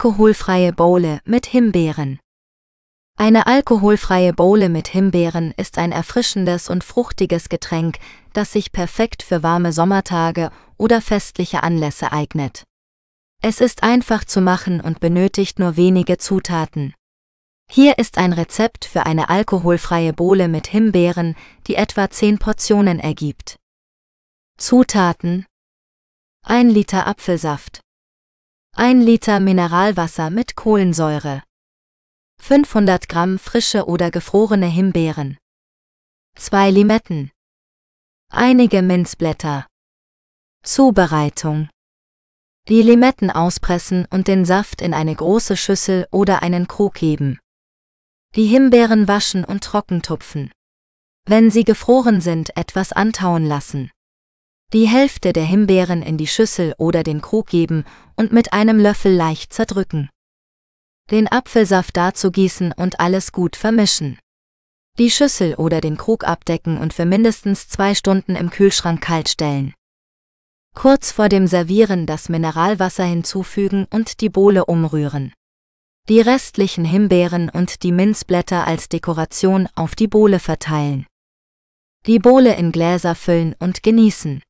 Alkoholfreie Bowle mit Himbeeren. Eine alkoholfreie Bowle mit Himbeeren ist ein erfrischendes und fruchtiges Getränk, das sich perfekt für warme Sommertage oder festliche Anlässe eignet. Es ist einfach zu machen und benötigt nur wenige Zutaten. Hier ist ein Rezept für eine alkoholfreie Bowle mit Himbeeren, die etwa 10 Portionen ergibt. Zutaten 1 Liter Apfelsaft 1 Liter Mineralwasser mit Kohlensäure. 500 Gramm frische oder gefrorene Himbeeren. 2 Limetten. Einige Minzblätter. Zubereitung. Die Limetten auspressen und den Saft in eine große Schüssel oder einen Krug geben. Die Himbeeren waschen und trockentupfen. Wenn sie gefroren sind, etwas antauen lassen. Die Hälfte der Himbeeren in die Schüssel oder den Krug geben und mit einem Löffel leicht zerdrücken. Den Apfelsaft dazu gießen und alles gut vermischen. Die Schüssel oder den Krug abdecken und für mindestens zwei Stunden im Kühlschrank kalt stellen. Kurz vor dem Servieren das Mineralwasser hinzufügen und die Bohle umrühren. Die restlichen Himbeeren und die Minzblätter als Dekoration auf die Bohle verteilen. Die Bohle in Gläser füllen und genießen.